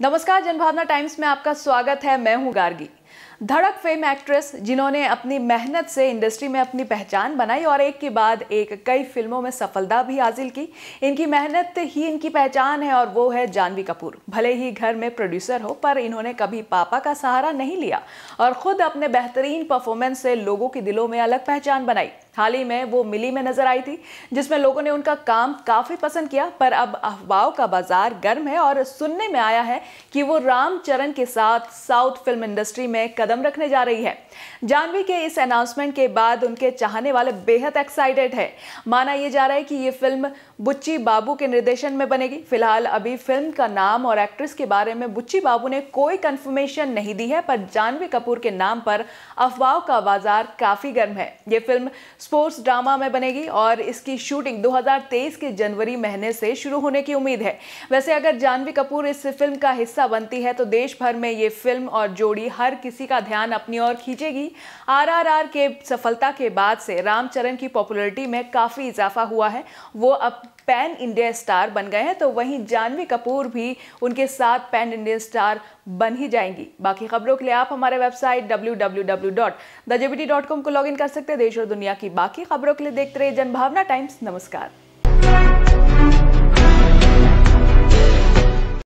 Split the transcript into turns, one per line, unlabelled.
नमस्कार जनभावना टाइम्स में आपका स्वागत है मैं हूं गार्गी धड़क फेम एक्ट्रेस जिन्होंने अपनी मेहनत से इंडस्ट्री में अपनी पहचान बनाई और एक के बाद एक कई फिल्मों में सफलता भी हासिल की इनकी मेहनत ही इनकी पहचान है और वो है जानवी कपूर भले ही घर में प्रोड्यूसर हो पर इन्होंने कभी पापा का सहारा नहीं लिया और ख़ुद अपने बेहतरीन परफॉर्मेंस से लोगों के दिलों में अलग पहचान बनाई हाल ही में वो मिली में नजर आई थी जिसमें लोगों ने उनका काम काफ़ी पसंद किया पर अब अफवाहों का बाजार गर्म है और सुनने में आया है कि वो रामचरण के साथ साउथ फिल्म इंडस्ट्री में में कदम रखने जा रही है जानवी के इस अनाउंसमेंट के बाद उनके चाहने वाले बेहद एक्साइटेड है माना यह जा रहा है कि ये फिल्म बुच्ची बाबू के निर्देशन में बनेगी फिलहाल अभी फिल्म का नाम और एक्ट्रेस के बारे में बुच्ची बाबू ने कोई कंफर्मेशन नहीं दी है पर जानवी कपूर के नाम पर अफवाह का बाजार काफी गर्म है ये फिल्म स्पोर्ट्स ड्रामा में बनेगी और इसकी शूटिंग 2023 के जनवरी महीने से शुरू होने की उम्मीद है वैसे अगर जानवी कपूर इस फिल्म का हिस्सा बनती है तो देश भर में ये फिल्म और जोड़ी हर किसी का ध्यान अपनी ओर खींचेगी आरआरआर के सफलता के बाद से रामचरण की पॉपुलरिटी में काफ़ी इजाफा हुआ है वो अब पैन इंडिया स्टार बन गए हैं तो वहीं जानवी कपूर भी उनके साथ पैन इंडिया स्टार बन ही जाएंगी बाकी खबरों के लिए आप हमारे वेबसाइट डब्ल्यू को लॉग कर सकते हैं देश और दुनिया की बाकी खबरों के लिए देखते रहिए जनभावना टाइम्स नमस्कार